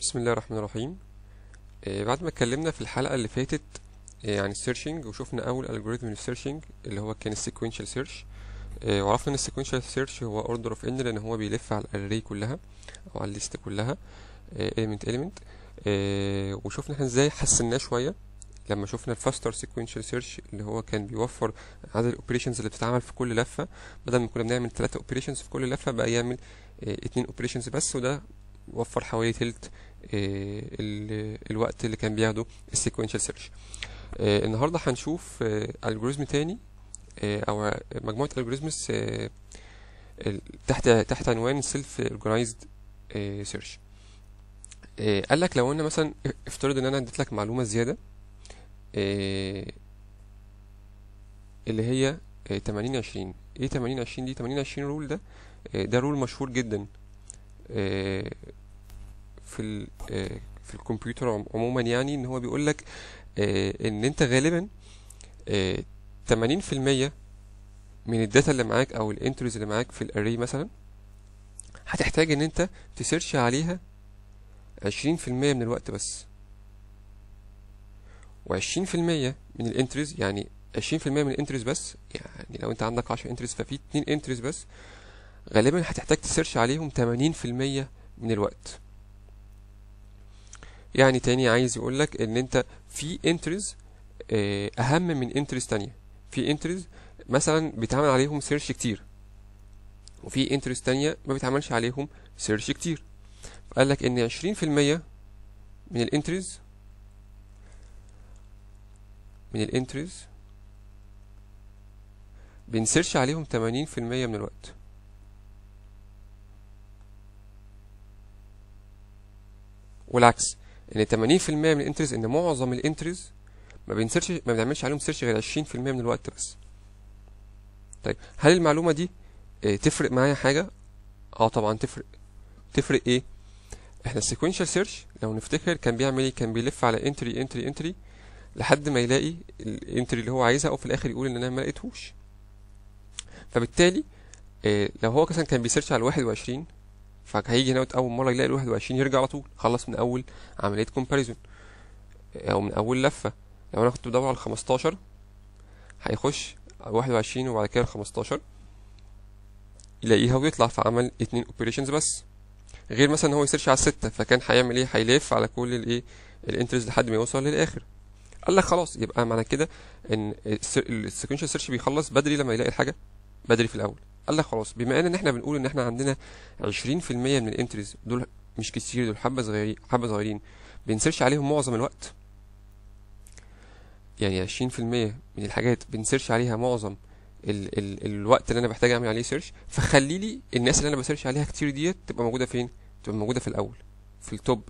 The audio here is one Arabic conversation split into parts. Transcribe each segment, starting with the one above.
بسم الله الرحمن الرحيم آه، بعد ما اتكلمنا في الحلقة اللي فاتت آه، عن السيرشنج وشوفنا أول الجوريزم للسيرشنج اللي هو كان السيكوينشال آه، سيرش وعرفنا إن السيكوينشال سيرش هو أوردر أوف إن لأن هو بيلف على الأري كلها أو على الليست كلها إيليمنت إيليمنت وشوفنا إحنا إزاي حسناه شوية لما شوفنا الفاستر سيكوينشال سيرش اللي هو كان بيوفر عدد الاوبريشنز اللي بتتعمل في كل لفه بدل ما كنا بنعمل ثلاثه اوبريشنز في كل لفه بقى يعمل اثنين اوبريشنز بس وده وفر حوالي تلت آه، الوقت اللي كان بياخده السيكوينشال آه، سيرش النهارده هنشوف الجوريزم آه، تاني او مجموعه الجوريزمز تحت تحت عنوان سيلف اورجنايزد سيرش قال لك لو انا مثلا افترض ان انا اديت لك معلومه زياده اللي هي 80 20 ايه 80 20 دي 80 20 رول ده ده رول مشهور جدا آه، في آه، في الكمبيوتر عموما يعني ان هو بيقول لك آه، ان انت غالبا 80% من الداتا اللي معاك او الانتريز اللي معاك في الاري مثلا هتحتاج ان انت تسيرش عليها 20% من الوقت بس و20% من الانتريز يعني 20% من الانتريز بس يعني لو انت عندك 10 انتريز ففي 2 انتريز بس غالبا هتحتاج تسيرش عليهم 80% من الوقت يعني تاني عايز يقولك ان انت في انترز آه، اهم من انترز تانية في انترز مثلا بيتعمل عليهم سيرش كتير وفي انترز تانية ما بيتعملش عليهم سيرش كتير فقال لك ان 20% من الانترز من الانترز بنسيرش عليهم 80% من الوقت والعكس ان 80% من الانترز ان معظم الانترز ما بنسيرش ما بنعملش عليهم سيرش غير 20% من الوقت بس طيب هل المعلومه دي آه، تفرق معايا حاجه اه طبعا تفرق تفرق ايه احنا السيكوينشال سيرش لو نفتكر كان بيعمل ايه كان بيلف على انتري انتري انتري لحد ما يلاقي الانتري اللي هو عايزها او في الاخر يقول ان انا ما لقيتهوش فبالتالي آه، لو هو مثلا كان بيسيرش على 21 فهيجي هنا اول مره يلاقي ال 21 يرجع على طول خلص من اول عمليه كومباريزون او من اول لفه لو يعني انا كنت بدور على 15 هيخش 21 وبعد كده 15 يلاقيها ويطلع فعمل اتنين اوبريشنز بس غير مثلا ان هو يسيرش على الستة فكان هيعمل ايه هيلف على كل الايه الانترز لحد ما يوصل للاخر قال لك خلاص يبقى معنى كده ان السيكونشال سيرش بيخلص بدري لما يلاقي الحاجه بدري في الاول قال لك خلاص بما ان احنا بنقول ان احنا عندنا 20% من الانتريز دول مش كتير دول حبه صغيرين حبه صغيرين بنسيرش عليهم معظم الوقت يعني 20% من الحاجات بنسيرش عليها معظم ال ال الوقت اللي انا بحتاج اعمل عليه سيرش فخلي لي الناس اللي انا بسيرش عليها كتير ديت تبقى موجوده فين تبقى موجوده في الاول في التوب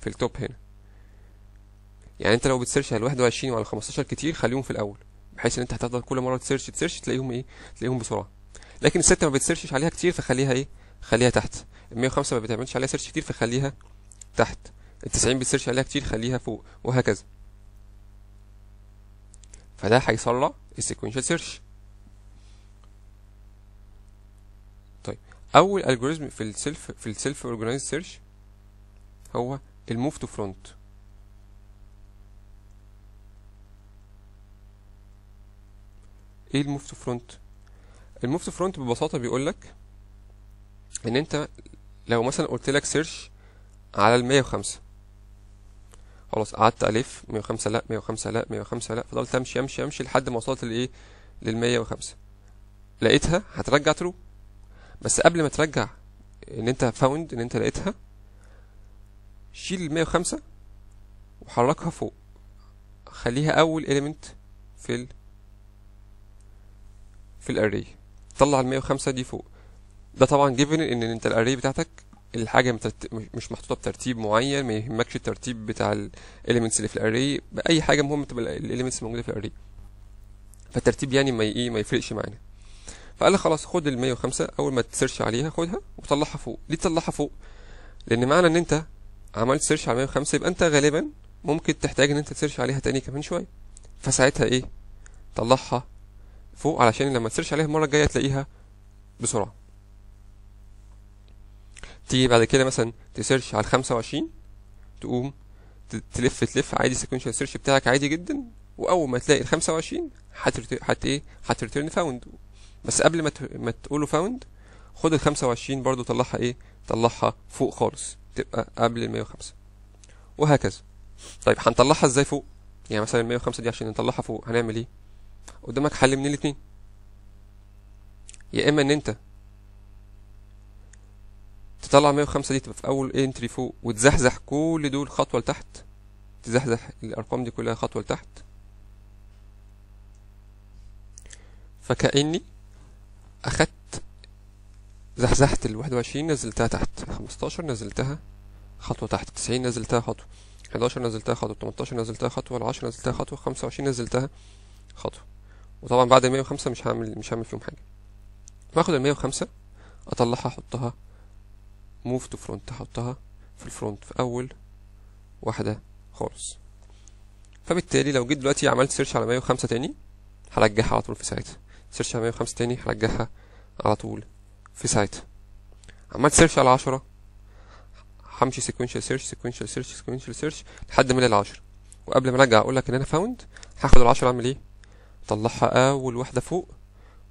في التوب هنا يعني انت لو بتسيرش على 21 وعلى 15 كتير خليهم في الاول بحيث ان انت هتفضل كل مره تسيرش تسيرش تلاقيهم ايه تلاقيهم بسرعه لكن الستة ما بتسيرشش عليها كتير فخليها ايه خليها تحت ال 105 ما بتعملش عليها سيرش كتير فخليها تحت ال 90 بتسيرش عليها كتير خليها فوق وهكذا فده هيصلع السيكونشال سيرش طيب اول الجوريزم في السيلف في السيلف اورجنايز سيرش هو الموف تو فرونت ايه الموف تو فرونت الموف تو فرونت ببساطه بيقول لك ان انت لو مثلا قلت لك سيرش على ال 105 خلاص قعدت الف 105 لا 105 لا 105 لا فضلت امشي امشي امشي لحد ما وصلت لايه لل 105 لقيتها هترجع ترو بس قبل ما ترجع ان انت فاوند ان انت لقيتها شيل ال 105 وحركها فوق خليها اول element في ال في الاري هتطلع ال 105 دي فوق ده طبعا جيفن ان انت الاري بتاعتك الحاجه مش محطوطه بترتيب معين ما يهمكش الترتيب بتاع الاليمنتس اللي في الاري باي حاجه المهم تبقى الاليمنتس موجودة في الاري فالترتيب يعني ما ايه ما يفرقش معانا فقال لك خلاص خد ال 105 اول ما تسيرش عليها خدها وطلعها فوق ليه تطلعها فوق لان معنى ان انت عملت سيرش على 105 يبقى انت غالبا ممكن تحتاج ان انت تسيرش عليها تاني كمان شويه فساعتها ايه طلعها فوق علشان لما تسيرش عليها المره الجايه تلاقيها بسرعه تيجي بعد كده مثلا تسيرش على 25 تقوم تلف تلف عادي سيكونشال سيرش بتاعك عادي جدا واول ما تلاقي ال 25 هت ايه هترتيرن فاوند بس قبل ما ما تقوله فاوند خد ال 25 برضو طلعها ايه طلعها فوق خالص تبقى قبل ال 105 وهكذا طيب هنطلعها ازاي فوق يعني مثلا ال 105 دي عشان نطلعها فوق هنعمل ايه قدامك حل من الاتنين يا اما ان انت تطلع 105 دي تبقى في اول انتري فوق وتزحزح كل دول خطوه لتحت تزحزح الارقام دي كلها خطوه لتحت فكاني اخدت زحزحت ال 21 نزلتها تحت 15 نزلتها خطوه تحت 90 نزلتها خطوه 11 نزلتها خطوه 18 نزلتها خطوه 10 نزلتها خطوه 25 نزلتها خطوه وطبعا بعد ال 105 مش هعمل مش هعمل فيهم حاجه باخد ال 105 اطلعها احطها موف تو فرونت احطها في الفرونت في اول واحده خالص فبالتالي لو جيت دلوقتي عملت سيرش على 105 تاني هرجعها على طول في ساعتها سيرش على 105 تاني هرجعها على طول في ساعتها عملت سيرش على 10 همشي سيكونشال سيرش سيكونشال سيرش سيكونشال سيرش لحد ما الاقي ال 10 وقبل ما ارجع اقول لك ان انا فاوند هاخد ال 10 اعمل ايه طلعها اول آه واحده فوق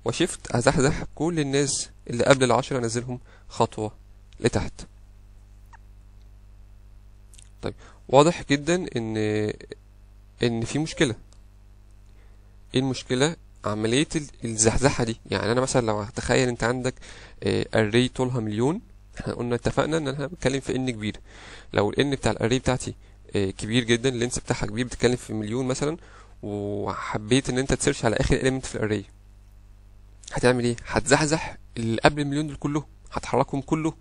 وشفت ازحزح كل الناس اللي قبل العشرة انزلهم خطوه لتحت طيب واضح جدا ان ان في مشكله ايه المشكله عمليه الزحزحه دي يعني انا مثلا لو هتخيل انت عندك اري آه، طولها مليون احنا قلنا اتفقنا ان انا بتكلم في ان كبير لو الان بتاع الاري بتاعتي آه، كبير جدا اللينس بتاعها كبير بتتكلم في مليون مثلا وحبيت ان انت تسيرش على اخر اليمنت في الاري هتعمل ايه هتزحزح اللي قبل المليون دول كله هتحركهم كله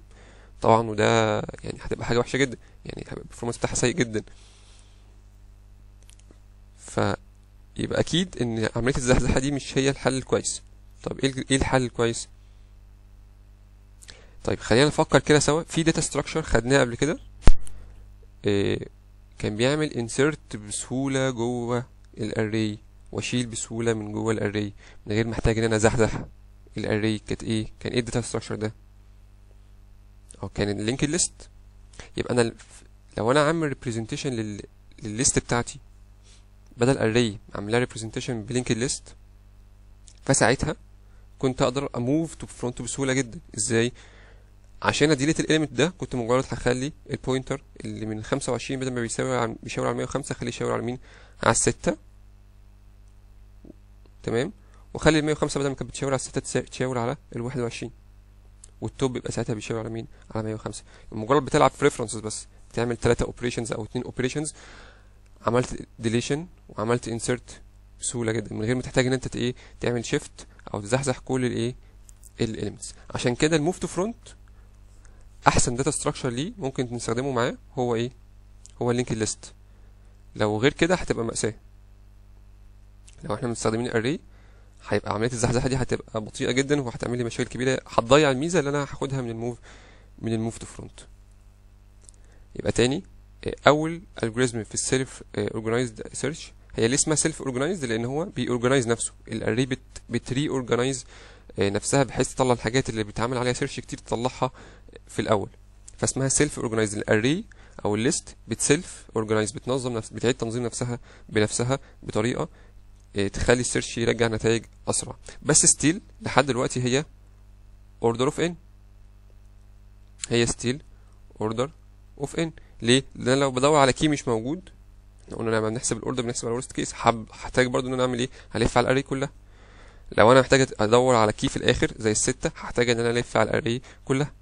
طبعا وده يعني هتبقى حاجه وحشه جدا يعني هيبقى البرفورمانس بتاعها سيء جدا فيبقى اكيد ان عمليه الزحزحه دي مش هي الحل الكويس طب ايه, إيه الحل الكويس طيب خلينا نفكر كده سوا في داتا ستراكشر خدناه قبل كده إيه كان بيعمل انسيرت بسهوله جوه الاري واشيل بسهوله من جوه الاري من غير محتاج ان انا ازحزح الاري كانت ايه كان ايه الداتا ستراكشر ده او اه، كان اللينك ليست يبقى انا لو انا عامل ريبريزنتيشن للليست بتاعتي بدل اري عاملها ريبريزنتيشن بلينك ليست فساعتها كنت اقدر اموف تو فرونت بسهوله جدا ازاي عشان اديليت الاليمنت ده كنت مجرد هخلي البوينتر اللي من 25 بدل ما بيساوي بيشاور على 105 اخليه يشاور على مين على 6 تمام وخلي ال 105 بدل ما كانت بتشاور على 6 تشاور على ال 21 والتوب يبقى ساعتها بيشاور على مين على 105 مجرد بتلعب في ريفرنسز بس بتعمل 3 اوبريشنز او 2 اوبريشنز عملت ديليشن وعملت انسرت بسهوله جدا من غير ما تحتاج ان انت ايه تعمل شيفت او تزحزح كل الايه الاليمنتس عشان كده الموف تو فرونت احسن داتا ستراكشر ليه ممكن نستخدمه معاه هو ايه هو اللينك ليست لو غير كده هتبقى مأساة لو احنا مستخدمين array هيبقى عمليه الزحزحه دي هتبقى بطيئه جدا وهتعمل لي مشاكل كبيره هتضيع الميزه اللي انا هاخدها من الموف من الموف تو فرونت يبقى تاني اول الجوريزم في السيلف اورجنايزد سيرش هي ليه اسمها سيلف اورجنايزد لان هو بيورجنايز نفسه الاري بت بتري اورجنايز آه، نفسها بحيث تطلع الحاجات اللي بتعمل عليها سيرش كتير تطلعها في الاول فاسمها سيلف اورجنايز الاري او الليست بتسيلف اورجنايز بتنظم نفس بتعيد تنظيم نفسها بنفسها بطريقه إيه، تخلي السيرش يرجع نتائج اسرع بس ستيل لحد دلوقتي هي اوردر اوف ان هي ستيل اوردر اوف ان ليه؟ لان لو بدور على كي مش موجود احنا قلنا لما بنحسب الاوردر بنحسب على الورست كيس هحتاج برضو ان انا اعمل ايه؟ هلف على الاري كلها لو انا محتاج ادور على كي في الاخر زي السته هحتاج ان انا الف على الاري كلها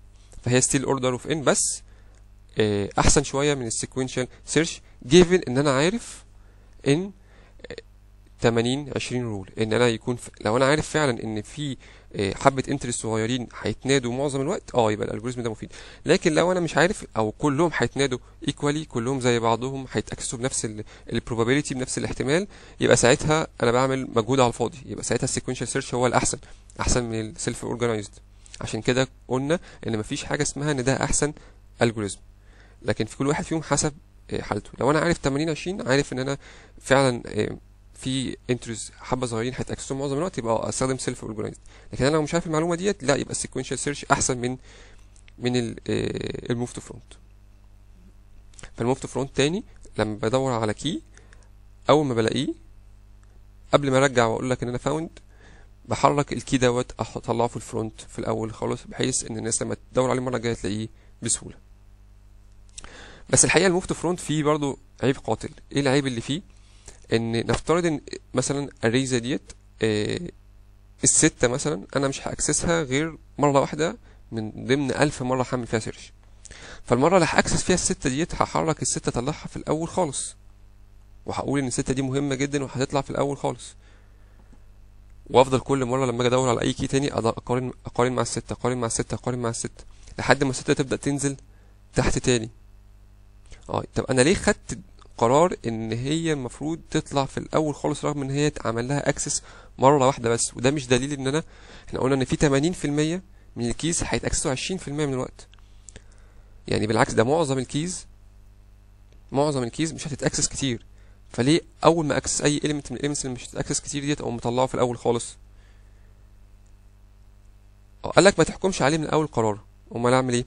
فهي ستيل اوردر اوف ان بس إيه، احسن شويه من السيكوينشال سيرش جيفن ان انا عارف ان 80 20 رول ان انا يكون ف... لو انا عارف فعلا ان في آه، حبه انترست صغيرين هيتنادوا معظم الوقت اه يبقى الالجوريزم ده مفيد لكن لو انا مش عارف او كلهم هيتنادوا ايكوالي كلهم زي بعضهم هيتاكسسوا بنفس البروبابيلتي بنفس الاحتمال يبقى ساعتها انا بعمل مجهود على الفاضي يبقى ساعتها السيكونشال سيرش هو الاحسن احسن من السيلف اورجانيزد عشان كده قلنا ان مفيش حاجه اسمها ان ده احسن الجوريزم لكن في كل واحد فيهم حسب آه، حالته لو انا عارف 80 20 عارف ان انا فعلا آه، في انترز حبه صغيرين هيتاكسسوا معظم الوقت يبقى اه استخدم سيلف اورجنايزد لكن انا لو مش عارف المعلومه ديت لا يبقى السيكونشال سيرش احسن من من الموف تو فرونت فالموف تو فرونت تاني لما بدور على كي اول ما بلاقيه قبل ما ارجع واقول لك ان انا فاوند بحرك الكي دوت اطلعه في الفرونت في الاول خالص بحيث ان الناس لما تدور عليه المره الجايه تلاقيه بسهوله بس الحقيقه الموف تو فرونت فيه برضه عيب قاتل ايه العيب اللي فيه ان نفترض ان مثلا الريزه ديت آه، الستة مثلا انا مش هاكسسها غير مرة واحدة من ضمن ألف مرة هعمل فيها سيرش فالمرة اللي هاكسس فيها الستة ديت هحرك الستة اطلعها في الاول خالص وهقول ان الستة دي مهمة جدا وهتطلع في الاول خالص وافضل كل مرة لما اجي ادور على اي كي تاني اقارن اقارن مع الستة اقارن مع الستة اقارن مع الستة لحد ما الستة تبدأ تنزل تحت تاني اه طب انا ليه خدت قرار ان هي المفروض تطلع في الاول خالص رغم ان هي اتعمل لها اكسس مره واحده بس وده مش دليل ان انا احنا قلنا ان في 80% من الكيز هيتاكسسوا 20% من الوقت يعني بالعكس ده معظم الكيز معظم الكيز مش هتتاكسس كتير فليه اول ما اكسس اي اليمنت من الاليمنتس اللي مش هتتاكسس كتير ديت او مطلعه في الاول خالص آه، قال لك ما تحكمش عليه من اول قرار امال اعمل ايه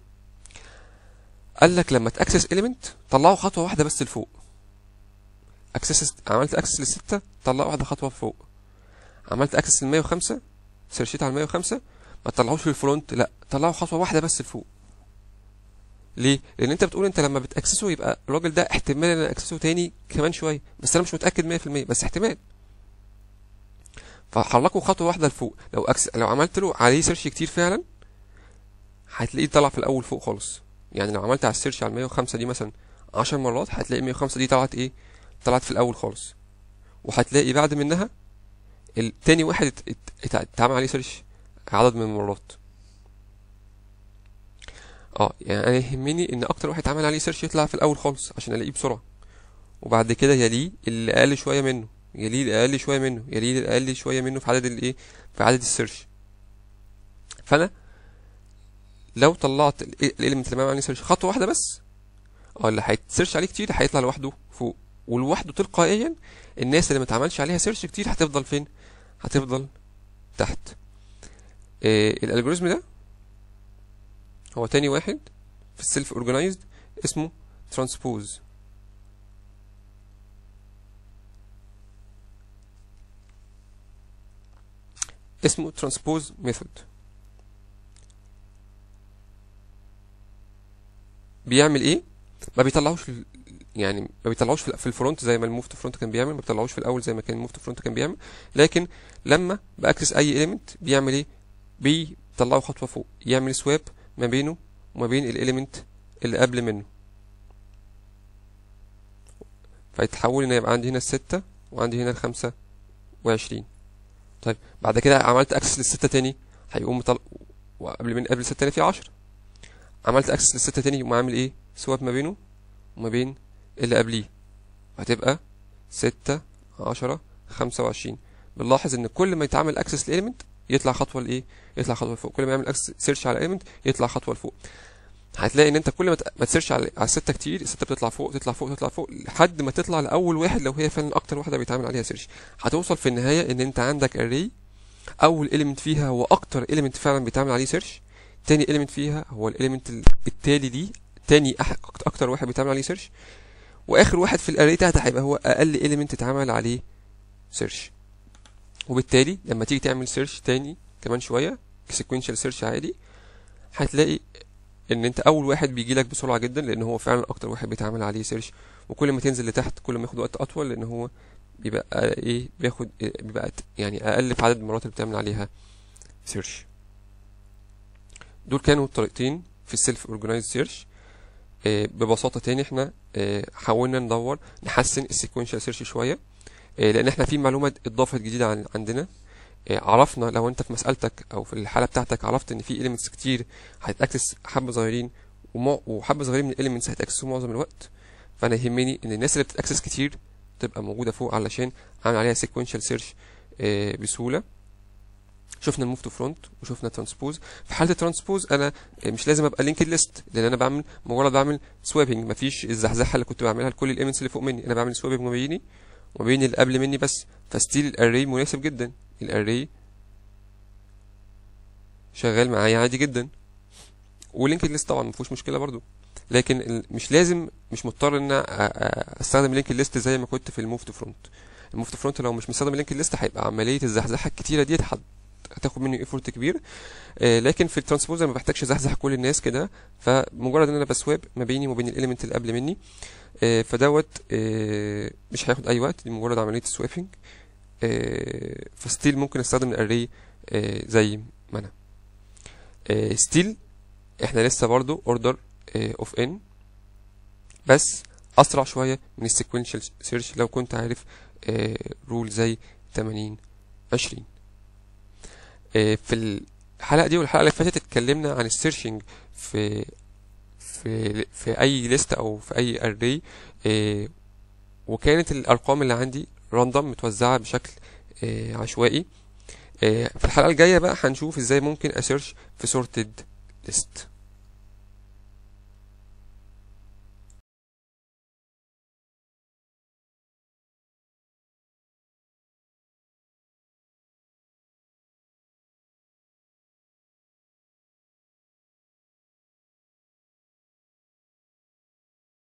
قال لك لما تاكسس اليمنت طلعه خطوه واحده بس لفوق اكسس عملت اكسس للستة طلع واحدة خطوة فوق عملت اكسس ل 105 سيرشيت على 105 ما تطلعوش للفرونت لا طلعوا خطوة واحدة بس لفوق ليه؟ لأن أنت بتقول أنت لما بتأكسسه يبقى الراجل ده احتمال إن أنا أكسسه تاني كمان شوية بس أنا مش متأكد 100% بس احتمال فحركه خطوة واحدة لفوق لو أكس... لو عملت له عليه سيرش كتير فعلا هتلاقيه طلع في الأول فوق خالص يعني لو عملت على السيرش على 105 دي مثلا 10 مرات هتلاقي 105 دي طلعت إيه؟ طلعت في الاول خالص وهتلاقي بعد منها التاني واحد اتعمل عليه سيرش عدد من المرات اه يعني انا يهمني ان اكتر واحد اتعمل عليه سيرش يطلع في الاول خالص عشان الاقيه بسرعه وبعد كده يليه اللي اقل شويه منه يليه اللي اقل شويه منه يليه اللي اقل شويه منه في عدد الايه في عدد السيرش فانا لو طلعت الاليمنت اللي بعمل عليه سيرش خطوه واحده بس اه اللي هيتسيرش عليه كتير هيطلع لوحده فوق ولوحده تلقائيا الناس اللي ما اتعملش عليها سيرش كتير هتفضل فين هتفضل تحت آه الالجوريزم ده هو تاني واحد في السيلف اورجنايزد اسمه ترانسبوز اسمه ترانسبوز ميثود بيعمل ايه ما بيطلعوش يعني ما بيطلعوش في الفرونت زي ما الموف تو فرونت كان بيعمل ما بيطلعوش في الاول زي ما كان الموف تو فرونت كان بيعمل لكن لما باكسس اي ايليمنت بيعمل ايه بيطلعه خطوه فوق يعمل سواب ما بينه وما بين الاليمنت اللي قبل منه فيتحول ان يبقى عندي هنا الستة وعندي هنا الخمسة وعشرين طيب بعد كده عملت اكسس للستة تاني هيقوم مطلع وقبل من قبل الستة في عشر عملت اكسس للستة تاني يقوم عامل ايه سواب ما بينه وما بين اللي قبليه هتبقى 6 10 25 بنلاحظ ان كل ما يتعمل اكسس لاليمنت يطلع خطوه لايه يطلع خطوه لفوق كل ما يعمل اكسس سيرش على اليمنت يطلع خطوه لفوق هتلاقي ان انت كل ما ما تسيرش على على السته كتير السته بتطلع فوق تطلع فوق تطلع فوق لحد ما تطلع لاول واحد لو هي فعلا اكتر واحده بيتعمل عليها سيرش هتوصل في النهايه ان انت عندك اري اول اليمنت فيها هو اكتر اليمنت فعلا بيتعمل عليه سيرش تاني اليمنت فيها هو الاليمنت التالي دي تاني اكتر واحد بيتعمل عليه سيرش واخر واحد في الاري تحت هيبقى هو اقل اليمنت اتعمل عليه سيرش وبالتالي لما تيجي تعمل سيرش تاني كمان شويه سيكوينشال سيرش عادي هتلاقي ان انت اول واحد بيجي لك بسرعه جدا لان هو فعلا اكتر واحد بيتعمل عليه سيرش وكل ما تنزل لتحت كل ما ياخد وقت اطول لان هو بيبقى ايه بياخد إيه، بيبقى يعني اقل في عدد المرات اللي بتعمل عليها سيرش دول كانوا الطريقتين في السيلف اورجنايزد سيرش آه، ببساطه تاني احنا آه، حاولنا ندور نحسن السيكونشال سيرش شويه آه، لان احنا في معلومه اتضافت جديده عندنا عرفنا لو انت في مسالتك او في الحاله بتاعتك عرفت ان في اليمنتس كتير هتاكسس حبه صغيرين وحبه صغيرين من الاليمنتس هتاكسسوا معظم الوقت فانا يهمني ان الناس اللي بتتاكسس كتير تبقى موجوده فوق علشان اعمل عليها سيكونشال سيرش بسهوله شفنا الموف تو فرونت وشفنا ترانسبوز في حاله الترانسبوز انا مش لازم ابقى لينكد ليست لان انا بعمل مجرد بعمل سوابنج مفيش الزحزحه اللي كنت بعملها لكل الايمنتس اللي فوق مني انا بعمل سوابنج ما بيني وما بين اللي قبل مني بس فستيل الاري مناسب جدا الاري شغال معايا عادي جدا ولينكد ليست طبعا ما فيهوش مشكله برضو لكن مش لازم مش مضطر ان استخدم لينكد ليست زي ما كنت في الموف تو فرونت الموف تو فرونت لو مش مستخدم لينكد ليست هيبقى عمليه الزحزحه الكتيره ديت هتاخد مني ايفورت كبير آه لكن في الترانسبوزر ما بحتاجش ازحزح كل الناس كده فمجرد ان انا بسواب ما بيني وما بين الاليمنت اللي قبل مني آه فدوت آه مش هياخد اي وقت دي مجرد عمليه سوابنج آه، فستيل ممكن استخدم الاري آه زي ما انا آه ستيل احنا لسه برضو اوردر اوف ان بس اسرع شويه من السيكوينشال سيرش لو كنت عارف رول آه، زي 80 20 آه، في الحلقه دي والحلقه اللي فاتت اتكلمنا عن السيرشنج في في في اي ليست او في اي اري آه، وكانت الارقام اللي عندي راندوم متوزعه بشكل آه، عشوائي في الحلقه الجايه بقى هنشوف ازاي ممكن اسيرش في سورتد ليست